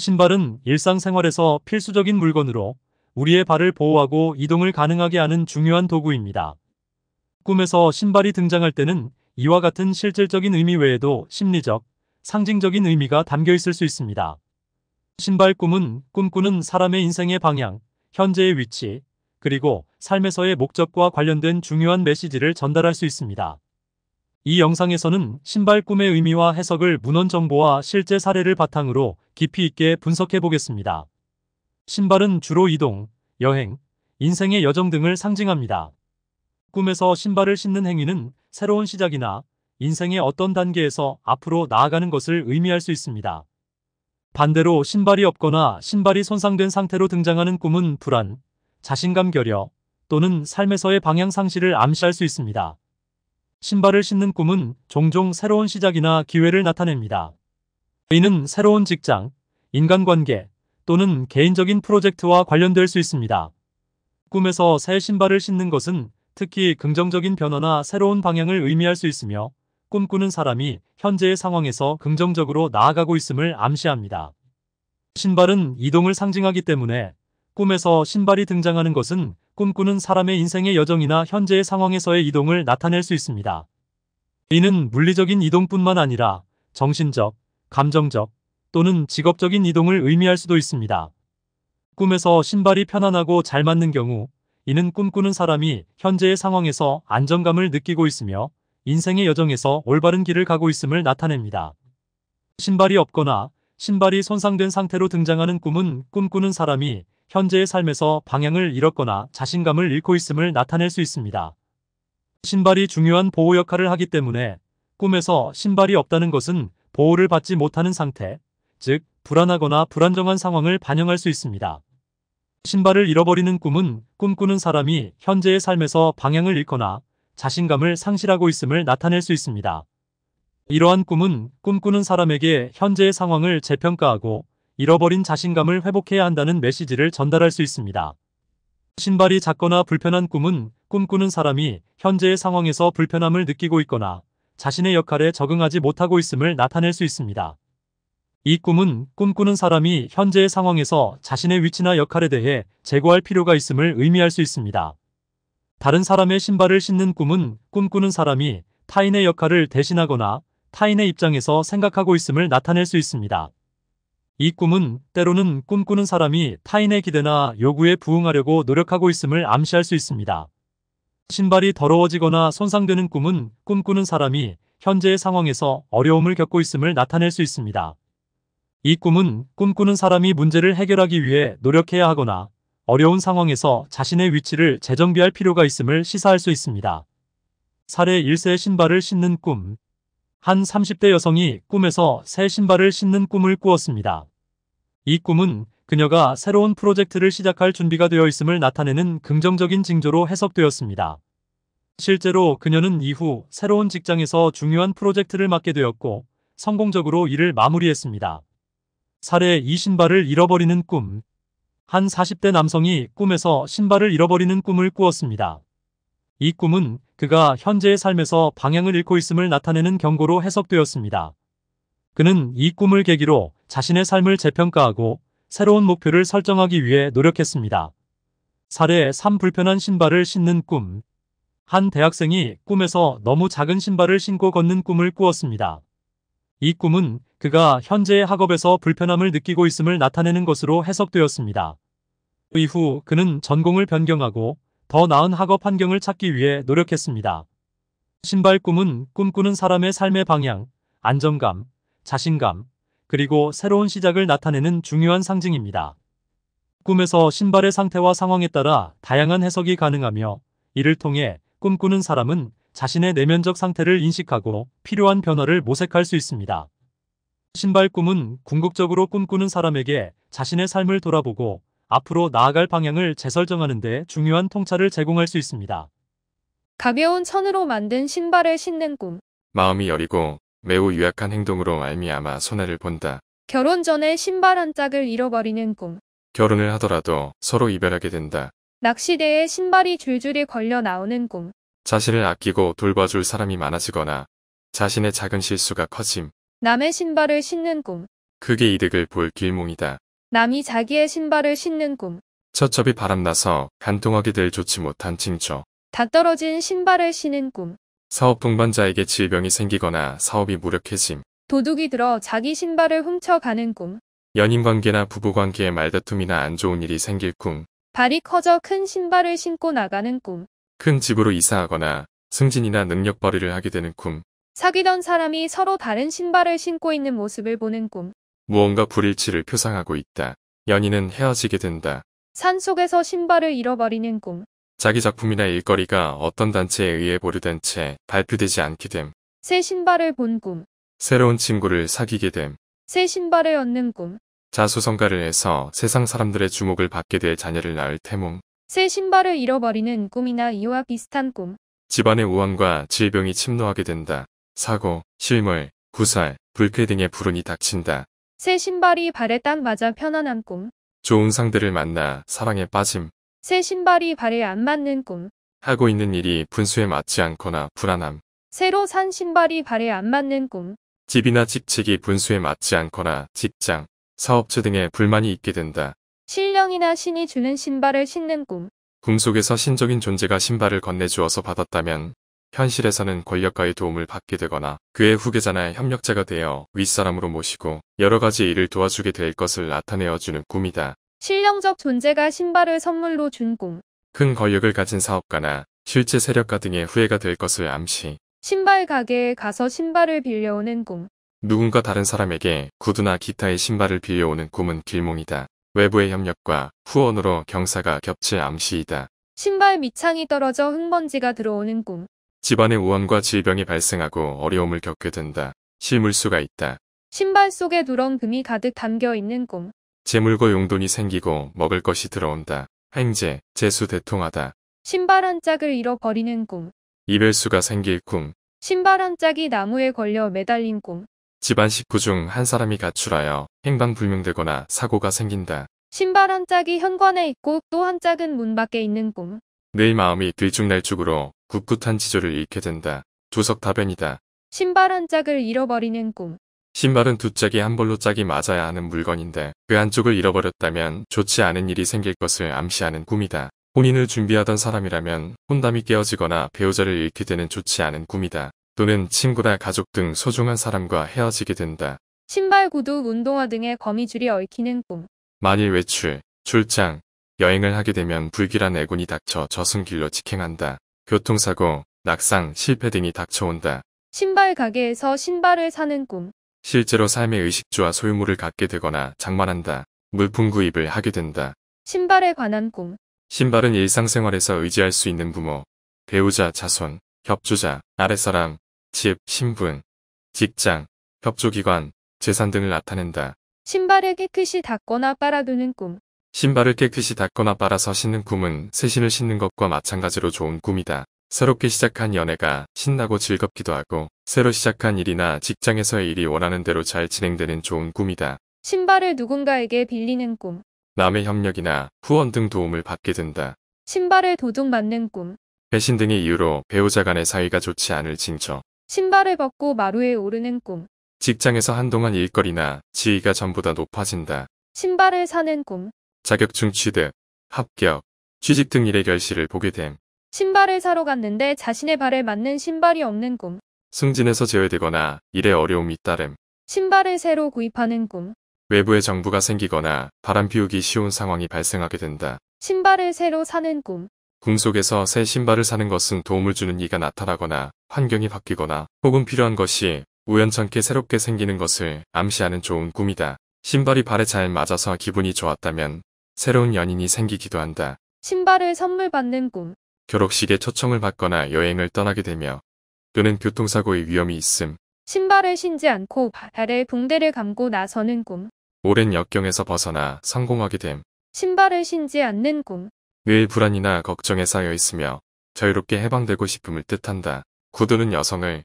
신발은 일상생활에서 필수적인 물건으로 우리의 발을 보호하고 이동을 가능하게 하는 중요한 도구입니다. 꿈에서 신발이 등장할 때는 이와 같은 실질적인 의미 외에도 심리적, 상징적인 의미가 담겨 있을 수 있습니다. 신발 꿈은 꿈꾸는 사람의 인생의 방향, 현재의 위치, 그리고 삶에서의 목적과 관련된 중요한 메시지를 전달할 수 있습니다. 이 영상에서는 신발 꿈의 의미와 해석을 문헌 정보와 실제 사례를 바탕으로 깊이 있게 분석해 보겠습니다. 신발은 주로 이동, 여행, 인생의 여정 등을 상징합니다. 꿈에서 신발을 신는 행위는 새로운 시작이나 인생의 어떤 단계에서 앞으로 나아가는 것을 의미할 수 있습니다. 반대로 신발이 없거나 신발이 손상된 상태로 등장하는 꿈은 불안, 자신감 결여 또는 삶에서의 방향 상실을 암시할 수 있습니다. 신발을 신는 꿈은 종종 새로운 시작이나 기회를 나타냅니다. 이는 새로운 직장, 인간관계 또는 개인적인 프로젝트와 관련될 수 있습니다. 꿈에서 새 신발을 신는 것은 특히 긍정적인 변화나 새로운 방향을 의미할 수 있으며 꿈꾸는 사람이 현재의 상황에서 긍정적으로 나아가고 있음을 암시합니다. 신발은 이동을 상징하기 때문에 꿈에서 신발이 등장하는 것은 꿈꾸는 사람의 인생의 여정이나 현재의 상황에서의 이동을 나타낼 수 있습니다. 이는 물리적인 이동뿐만 아니라 정신적, 감정적 또는 직업적인 이동을 의미할 수도 있습니다. 꿈에서 신발이 편안하고 잘 맞는 경우 이는 꿈꾸는 사람이 현재의 상황에서 안정감을 느끼고 있으며 인생의 여정에서 올바른 길을 가고 있음을 나타냅니다. 신발이 없거나 신발이 손상된 상태로 등장하는 꿈은 꿈꾸는 사람이 현재의 삶에서 방향을 잃었거나 자신감을 잃고 있음을 나타낼 수 있습니다. 신발이 중요한 보호 역할을 하기 때문에 꿈에서 신발이 없다는 것은 보호를 받지 못하는 상태, 즉 불안하거나 불안정한 상황을 반영할 수 있습니다. 신발을 잃어버리는 꿈은 꿈꾸는 사람이 현재의 삶에서 방향을 잃거나 자신감을 상실하고 있음을 나타낼 수 있습니다. 이러한 꿈은 꿈꾸는 사람에게 현재의 상황을 재평가하고 잃어버린 자신감을 회복해야 한다는 메시지를 전달할 수 있습니다. 신발이 작거나 불편한 꿈은 꿈꾸는 사람이 현재의 상황에서 불편함을 느끼고 있거나 자신의 역할에 적응하지 못하고 있음을 나타낼 수 있습니다. 이 꿈은 꿈꾸는 사람이 현재의 상황에서 자신의 위치나 역할에 대해 제고할 필요가 있음을 의미할 수 있습니다. 다른 사람의 신발을 신는 꿈은 꿈꾸는 사람이 타인의 역할을 대신하거나 타인의 입장에서 생각하고 있음을 나타낼 수 있습니다. 이 꿈은 때로는 꿈꾸는 사람이 타인의 기대나 요구에 부응하려고 노력하고 있음을 암시할 수 있습니다. 신발이 더러워지거나 손상되는 꿈은 꿈꾸는 사람이 현재의 상황에서 어려움을 겪고 있음을 나타낼 수 있습니다. 이 꿈은 꿈꾸는 사람이 문제를 해결하기 위해 노력해야 하거나 어려운 상황에서 자신의 위치를 재정비할 필요가 있음을 시사할 수 있습니다. 사례 1세 신발을 신는 꿈한 30대 여성이 꿈에서 새 신발을 신는 꿈을 꾸었습니다. 이 꿈은 그녀가 새로운 프로젝트를 시작할 준비가 되어 있음을 나타내는 긍정적인 징조로 해석되었습니다. 실제로 그녀는 이후 새로운 직장에서 중요한 프로젝트를 맡게 되었고 성공적으로 이를 마무리했습니다. 사례 이 신발을 잃어버리는 꿈. 한 40대 남성이 꿈에서 신발을 잃어버리는 꿈을 꾸었습니다. 이 꿈은 그가 현재의 삶에서 방향을 잃고 있음을 나타내는 경고로 해석되었습니다. 그는 이 꿈을 계기로 자신의 삶을 재평가하고 새로운 목표를 설정하기 위해 노력했습니다. 사례 3 불편한 신발을 신는 꿈 한 대학생이 꿈에서 너무 작은 신발을 신고 걷는 꿈을 꾸었습니다. 이 꿈은 그가 현재의 학업에서 불편함을 느끼고 있음을 나타내는 것으로 해석되었습니다. 그 이후 그는 전공을 변경하고 더 나은 학업 환경을 찾기 위해 노력했습니다. 신발 꿈은 꿈꾸는 사람의 삶의 방향, 안정감, 자신감, 그리고 새로운 시작을 나타내는 중요한 상징입니다. 꿈에서 신발의 상태와 상황에 따라 다양한 해석이 가능하며 이를 통해 꿈꾸는 사람은 자신의 내면적 상태를 인식하고 필요한 변화를 모색할 수 있습니다. 신발 꿈은 궁극적으로 꿈꾸는 사람에게 자신의 삶을 돌아보고 앞으로 나아갈 방향을 재설정하는 데 중요한 통찰을 제공할 수 있습니다. 가벼운 천으로 만든 신발을 신는 꿈. 마음이 여리고 매우 유약한 행동으로 말미암아 손해를 본다. 결혼 전에 신발 한 짝을 잃어버리는 꿈. 결혼을 하더라도 서로 이별하게 된다. 낚시대에 신발이 줄줄이 걸려 나오는 꿈. 자신을 아끼고 돌봐줄 사람이 많아지거나 자신의 작은 실수가 커짐. 남의 신발을 신는 꿈. 그게 이득을 볼 길몽이다. 남이 자기의 신발을 신는 꿈. 처첩이 바람나서 간통하게될 좋지 못한 징조. 다 떨어진 신발을 신은 꿈. 사업 동반자에게 질병이 생기거나 사업이 무력해짐. 도둑이 들어 자기 신발을 훔쳐가는 꿈. 연인관계나 부부관계에 말다툼이나 안 좋은 일이 생길 꿈. 발이 커져 큰 신발을 신고 나가는 꿈. 큰 집으로 이사하거나 승진이나 능력 발휘를 하게 되는 꿈. 사귀던 사람이 서로 다른 신발을 신고 있는 모습을 보는 꿈. 무언가 불일치를 표상하고 있다. 연인은 헤어지게 된다. 산속에서 신발을 잃어버리는 꿈. 자기 작품이나 일거리가 어떤 단체에 의해 보류된 채 발표되지 않게 됨. 새 신발을 본 꿈. 새로운 친구를 사귀게 됨. 새 신발을 얻는 꿈. 자수성가를 해서 세상 사람들의 주목을 받게 될 자녀를 낳을 태몽. 새 신발을 잃어버리는 꿈이나 이와 비슷한 꿈. 집안의 우환과 질병이 침노하게 된다. 사고, 실물, 구살, 불쾌 등의 불운이 닥친다. 새 신발이 발에 딱 맞아 편안한 꿈. 좋은 상대를 만나 사랑에 빠짐. 새 신발이 발에 안 맞는 꿈. 하고 있는 일이 분수에 맞지 않거나 불안함. 새로 산 신발이 발에 안 맞는 꿈. 집이나 직책이 분수에 맞지 않거나 직장, 사업체 등에 불만이 있게 된다. 신령이나 신이 주는 신발을 신는 꿈. 꿈속에서 신적인 존재가 신발을 건네주어서 받았다면 현실에서는 권력가의 도움을 받게 되거나 그의 후계자나 협력자가 되어 윗사람으로 모시고 여러 가지 일을 도와주게 될 것을 나타내어 주는 꿈이다. 실용적 존재가 신발을 선물로 준 꿈. 큰 권력을 가진 사업가나 실제 세력가 등의 후회가될 것을 암시. 신발 가게에 가서 신발을 빌려오는 꿈. 누군가 다른 사람에게 구두나 기타의 신발을 빌려오는 꿈은 길몽이다. 외부의 협력과 후원으로 경사가 겹칠 암시이다. 신발 밑창이 떨어져 흙먼지가 들어오는 꿈. 집안의 우환과 질병이 발생하고 어려움을 겪게 된다. 실물 수가 있다. 신발 속에 누런 금이 가득 담겨 있는 꿈. 재물과 용돈이 생기고 먹을 것이 들어온다. 행제, 재수 대통하다. 신발 한 짝을 잃어버리는 꿈. 이별수가 생길 꿈. 신발 한 짝이 나무에 걸려 매달린 꿈. 집안 식구 중 한 사람이 가출하여 행방불명되거나 사고가 생긴다. 신발 한 짝이 현관에 있고 또 한 짝은 문 밖에 있는 꿈. 내 마음이 들쭉날쭉으로 꿋꿋한 지조를 잃게 된다. 조석 다변이다. 신발 한 짝을 잃어버리는 꿈. 신발은 두 짝이 한 벌로 짝이 맞아야 하는 물건인데 그 한쪽을 잃어버렸다면 좋지 않은 일이 생길 것을 암시하는 꿈이다. 혼인을 준비하던 사람이라면 혼담이 깨어지거나 배우자를 잃게 되는 좋지 않은 꿈이다. 또는 친구나 가족 등 소중한 사람과 헤어지게 된다. 신발, 구두, 운동화 등의 거미줄이 얽히는 꿈. 만일 외출, 출장, 여행을 하게 되면 불길한 애군이 닥쳐 저승길로 직행한다. 교통사고, 낙상, 실패 등이 닥쳐온다. 신발 가게에서 신발을 사는 꿈. 실제로 삶의 의식주와 소유물을 갖게 되거나 장만한다. 물품 구입을 하게 된다. 신발에 관한 꿈. 신발은 일상생활에서 의지할 수 있는 부모, 배우자, 자손, 협조자, 아랫사람, 집, 신분, 직장, 협조기관, 재산 등을 나타낸다. 신발을 깨끗이 닦거나 빨아두는 꿈. 신발을 깨끗이 닦거나 빨아서 신는 꿈은 새 신을 신는 것과 마찬가지로 좋은 꿈이다. 새롭게 시작한 연애가 신나고 즐겁기도 하고 새로 시작한 일이나 직장에서의 일이 원하는 대로 잘 진행되는 좋은 꿈이다. 신발을 누군가에게 빌리는 꿈. 남의 협력이나 후원 등 도움을 받게 된다. 신발을 도둑맞는 꿈. 배신 등의 이유로 배우자 간의 사이가 좋지 않을 징조. 신발을 벗고 마루에 오르는 꿈. 직장에서 한동안 일거리나 지위가 전보다 높아진다. 신발을 사는 꿈. 자격증 취득, 합격, 취직 등 일의 결실을 보게 됨. 신발을 사러 갔는데 자신의 발에 맞는 신발이 없는 꿈. 승진에서 제외되거나 일에 어려움이 따름. 신발을 새로 구입하는 꿈. 외부의 정부가 생기거나 바람 피우기 쉬운 상황이 발생하게 된다. 신발을 새로 사는 꿈. 꿈속에서새 신발을 사는 것은 도움을 주는 이가 나타나거나 환경이 바뀌거나 혹은 필요한 것이 우연찮게 새롭게 생기는 것을 암시하는 좋은 꿈이다. 신발이 발에 잘 맞아서 기분이 좋았다면 새로운 연인이 생기기도 한다. 신발을 선물 받는 꿈. 결혼식에 초청을 받거나 여행을 떠나게 되며 또는 교통사고의 위험이 있음. 신발을 신지 않고 발에 붕대를 감고 나서는 꿈. 오랜 역경에서 벗어나 성공하게 됨. 신발을 신지 않는 꿈. 늘 불안이나 걱정에 쌓여 있으며 자유롭게 해방되고 싶음을 뜻한다. 구두는 여성을,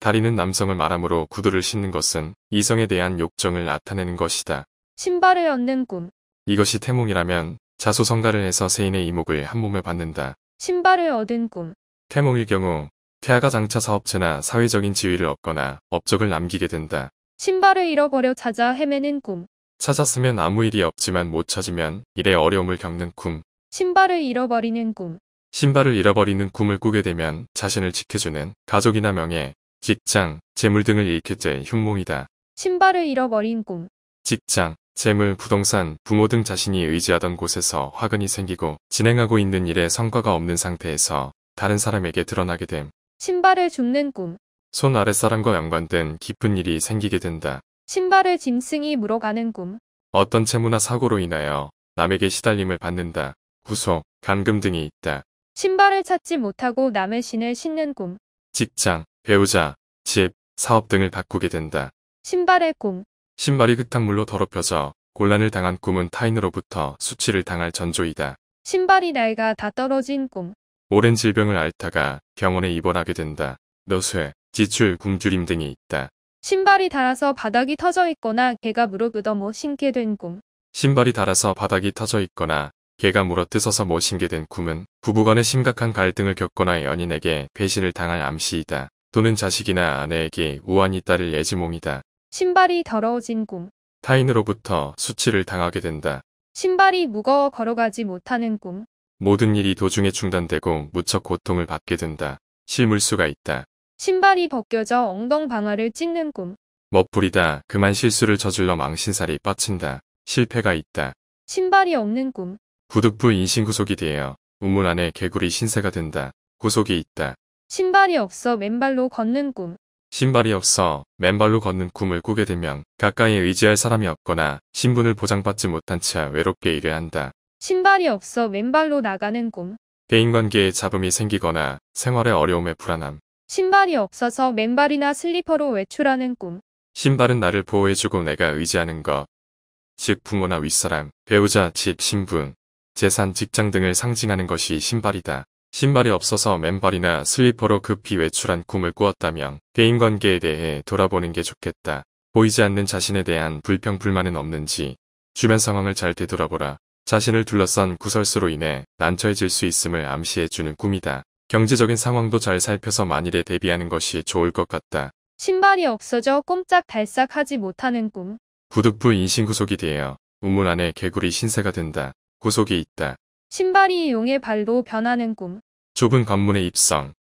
다리는 남성을 말하므로 구두를 신는 것은 이성에 대한 욕정을 나타내는 것이다. 신발을 얻는 꿈. 이것이 태몽이라면 자수성가를 해서 세인의 이목을 한 몸에 받는다. 신발을 얻은 꿈. 태몽일 경우 태아가 장차 사업체나 사회적인 지위를 얻거나 업적을 남기게 된다. 신발을 잃어버려 찾아 헤매는 꿈. 찾았으면 아무 일이 없지만 못 찾으면 일에 어려움을 겪는 꿈. 신발을 잃어버리는 꿈. 신발을 잃어버리는 꿈을 꾸게 되면 자신을 지켜주는 가족이나 명예, 직장, 재물 등을 잃게 될 흉몽이다. 신발을 잃어버린 꿈. 직장, 재물, 부동산, 부모 등 자신이 의지하던 곳에서 화근이 생기고 진행하고 있는 일에 성과가 없는 상태에서 다른 사람에게 드러나게 됨. 신발을 줍는 꿈. 손아래사람과 연관된 깊은 일이 생기게 된다. 신발을 짐승이 물어가는 꿈. 어떤 채무나 사고로 인하여 남에게 시달림을 받는다. 구속, 감금 등이 있다. 신발을 찾지 못하고 남의 신을 신는 꿈. 직장, 배우자, 집, 사업 등을 바꾸게 된다. 신발의 꿈. 신발이 흙탕물로 더럽혀져 곤란을 당한 꿈은 타인으로부터 수치를 당할 전조이다. 신발이 날가 다 떨어진 꿈. 오랜 질병을 앓다가 병원에 입원하게 된다. 너쇠, 지출, 굶주림 등이 있다. 신발이 닳아서 바닥이 터져 있거나 개가 물어 뜯어모 신게 된 꿈. 신발이 닳아서 바닥이 터져 있거나 개가 물어 뜯어서 모 뭐 신게 된 꿈은 부부간의 심각한 갈등을 겪거나 연인에게 배신을 당할 암시이다. 또는 자식이나 아내에게 우환이 따를 예지몽이다. 신발이 더러워진 꿈. 타인으로부터 수치를 당하게 된다. 신발이 무거워 걸어가지 못하는 꿈. 모든 일이 도중에 중단되고 무척 고통을 받게 된다. 실물수가 있다. 신발이 벗겨져 엉덩방아를 찢는 꿈. 멋부리다. 그만 실수를 저질러 망신살이 뻗친다. 실패가 있다. 신발이 없는 꿈. 구득부 인신구속이 되어 우물 안에 개구리 신세가 된다. 구속이 있다. 신발이 없어 맨발로 걷는 꿈. 신발이 없어 맨발로 걷는 꿈을 꾸게 되면 가까이 의지할 사람이 없거나 신분을 보장받지 못한 채 외롭게 일해야 한다. 신발이 없어 맨발로 나가는 꿈. 대인관계에 잡음이 생기거나 생활의 어려움에 불안함. 신발이 없어서 맨발이나 슬리퍼로 외출하는 꿈. 신발은 나를 보호해주고 내가 의지하는 것. 즉 부모나 윗사람, 배우자, 집, 신분, 재산, 직장 등을 상징하는 것이 신발이다. 신발이 없어서 맨발이나 슬리퍼로 급히 외출한 꿈을 꾸었다면 개인 관계에 대해 돌아보는 게 좋겠다. 보이지 않는 자신에 대한 불평 불만은 없는지 주변 상황을 잘 되돌아보라. 자신을 둘러싼 구설수로 인해 난처해질 수 있음을 암시해주는 꿈이다. 경제적인 상황도 잘 살펴서 만일에 대비하는 것이 좋을 것 같다. 신발이 없어져 꼼짝달싹하지 못하는 꿈. 구득부 인신구속이 되어 우물 안에 개구리 신세가 된다. 구속이 있다. 신발이 용의 발로 변하는 꿈. 좁은 관문의 입성,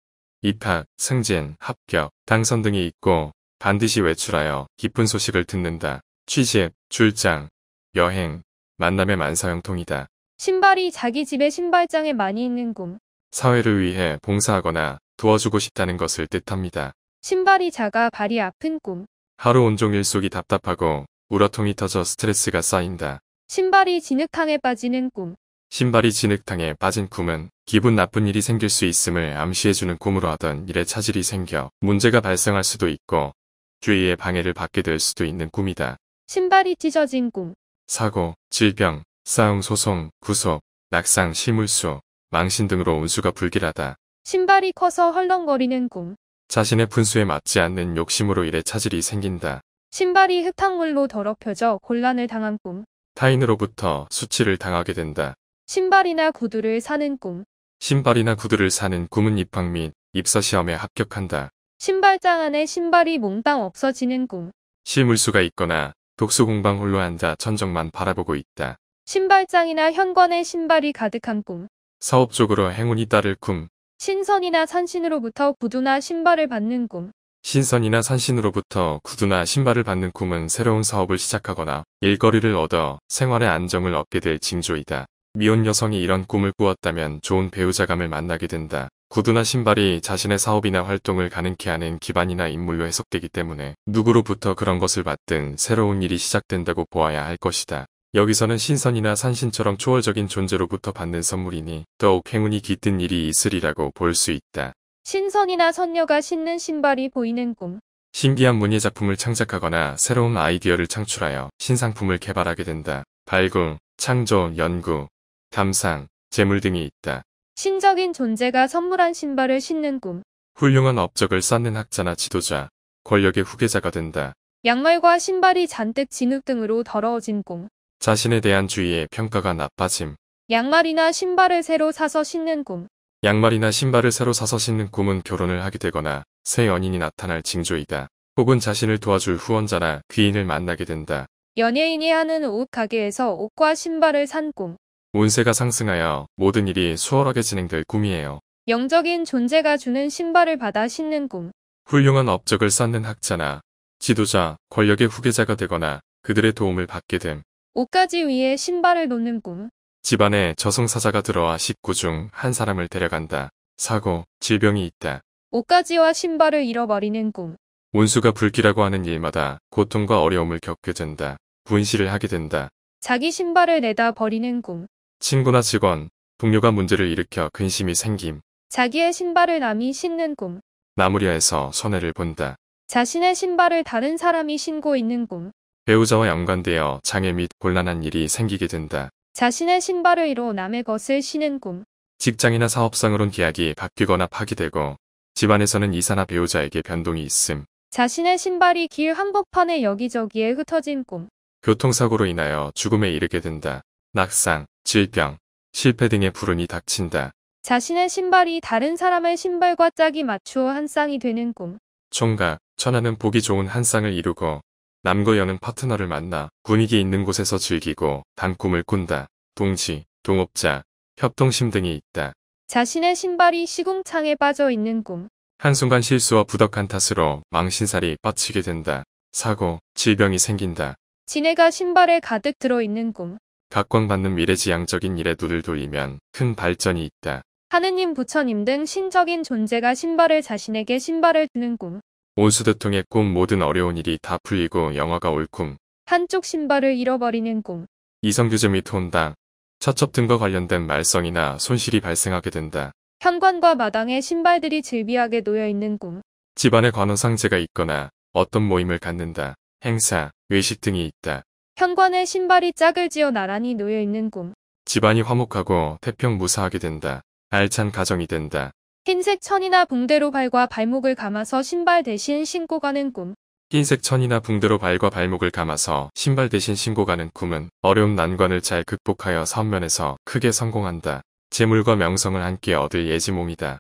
입학, 승진, 합격, 당선 등이 있고 반드시 외출하여 기쁜 소식을 듣는다. 취직 출장, 여행, 만남의 만사형통이다. 신발이 자기 집에 신발장에 많이 있는 꿈. 사회를 위해 봉사하거나 도와주고 싶다는 것을 뜻합니다. 신발이 작아 발이 아픈 꿈. 하루 온종일 속이 답답하고 울라통이 터져 스트레스가 쌓인다. 신발이 진흙탕에 빠지는 꿈. 신발이 진흙탕에 빠진 꿈은 기분 나쁜 일이 생길 수 있음을 암시해주는 꿈으로 하던 일에 차질이 생겨 문제가 발생할 수도 있고 주위의 방해를 받게 될 수도 있는 꿈이다. 신발이 찢어진 꿈. 사고, 질병, 싸움 소송, 구속, 낙상 실물수, 망신 등으로 운수가 불길하다. 신발이 커서 헐렁거리는 꿈. 자신의 분수에 맞지 않는 욕심으로 일에 차질이 생긴다. 신발이 흙탕물로 더럽혀져 곤란을 당한 꿈. 타인으로부터 수치를 당하게 된다. 신발이나 구두를 사는 꿈. 신발이나 구두를 사는 꿈은 입학 및 입사 시험에 합격한다. 신발장 안에 신발이 몽땅 없어지는 꿈. 실물수가 있거나 독수 공방 홀로 앉아 천정만 바라보고 있다. 신발장이나 현관에 신발이 가득한 꿈. 사업적으로 행운이 따를 꿈. 신선이나 산신으로부터 구두나 신발을 받는 꿈. 신선이나 산신으로부터 구두나 신발을 받는 꿈은 새로운 사업을 시작하거나 일거리를 얻어 생활의 안정을 얻게 될 징조이다. 미혼 여성이 이런 꿈을 꾸었다면 좋은 배우자감을 만나게 된다. 구두나 신발이 자신의 사업이나 활동을 가능케 하는 기반이나 인물로 해석되기 때문에 누구로부터 그런 것을 받든 새로운 일이 시작된다고 보아야 할 것이다. 여기서는 신선이나 산신처럼 초월적인 존재로부터 받는 선물이니 더욱 행운이 깃든 일이 있으리라고 볼 수 있다. 신선이나 선녀가 신는 신발이 보이는 꿈. 신기한 문예 작품을 창작하거나 새로운 아이디어를 창출하여 신상품을 개발하게 된다. 발굴, 창조, 연구, 감상, 재물 등이 있다. 신적인 존재가 선물한 신발을 신는 꿈. 훌륭한 업적을 쌓는 학자나 지도자, 권력의 후계자가 된다. 양말과 신발이 잔뜩 진흙 등으로 더러워진 꿈. 자신에 대한 주의의 평가가 나빠짐. 양말이나 신발을 새로 사서 신는 꿈. 양말이나 신발을 새로 사서 신는 꿈은 결혼을 하게 되거나 새 연인이 나타날 징조이다. 혹은 자신을 도와줄 후원자나 귀인을 만나게 된다. 연예인이 하는 옷 가게에서 옷과 신발을 산 꿈. 운세가 상승하여 모든 일이 수월하게 진행될 꿈이에요. 영적인 존재가 주는 신발을 받아 신는 꿈. 훌륭한 업적을 쌓는 학자나 지도자, 권력의 후계자가 되거나 그들의 도움을 받게 됨. 옷가지 위에 신발을 놓는 꿈. 집안에 저승사자가 들어와 식구 중 한 사람을 데려간다. 사고, 질병이 있다. 옷가지와 신발을 잃어버리는 꿈. 운수가 불길하고 하는 일마다 고통과 어려움을 겪게 된다. 분실을 하게 된다. 자기 신발을 내다 버리는 꿈. 친구나 직원, 동료가 문제를 일으켜 근심이 생김. 자기의 신발을 남이 신는 꿈. 나무리아에서 손해를 본다. 자신의 신발을 다른 사람이 신고 있는 꿈. 배우자와 연관되어 장애 및 곤란한 일이 생기게 된다. 자신의 신발을 이로 남의 것을 신은 꿈. 직장이나 사업상으론 계약이 바뀌거나 파기되고 집안에서는 이사나 배우자에게 변동이 있음. 자신의 신발이 길 한복판에 여기저기에 흩어진 꿈. 교통사고로 인하여 죽음에 이르게 된다. 낙상, 질병, 실패 등의 불운이 닥친다. 자신의 신발이 다른 사람의 신발과 짝이 맞추어 한 쌍이 되는 꿈. 총각, 천하는 보기 좋은 한 쌍을 이루고 남과 여는 파트너를 만나 분위기 있는 곳에서 즐기고 단꿈을 꾼다. 동지, 동업자, 협동심 등이 있다. 자신의 신발이 시궁창에 빠져 있는 꿈. 한순간 실수와 부덕한 탓으로 망신살이 빠치게 된다. 사고, 질병이 생긴다. 지네가 신발에 가득 들어있는 꿈. 각광받는 미래지향적인 일에 눈을 돌리면 큰 발전이 있다. 하느님, 부처님 등 신적인 존재가 신발을 자신에게 신발을 드는 꿈. 온수대통의 꿈 모든 어려운 일이 다 풀리고 영화가 올 꿈. 한쪽 신발을 잃어버리는 꿈. 이성규제 및 혼당, 처첩 등과 관련된 말썽이나 손실이 발생하게 된다. 현관과 마당에 신발들이 즐비하게 놓여있는 꿈. 집안에 관원 상제가 있거나 어떤 모임을 갖는다. 행사, 외식 등이 있다. 현관에 신발이 짝을 지어 나란히 놓여있는 꿈. 집안이 화목하고 태평무사하게 된다. 알찬 가정이 된다. 흰색 천이나 붕대로 발과 발목을 감아서 신발 대신 신고 가는 꿈. 흰색 천이나 붕대로 발과 발목을 감아서 신발 대신 신고 가는 꿈은 어려운 난관을 잘 극복하여 선면에서 크게 성공한다. 재물과 명성을 함께 얻을 예지몽이다.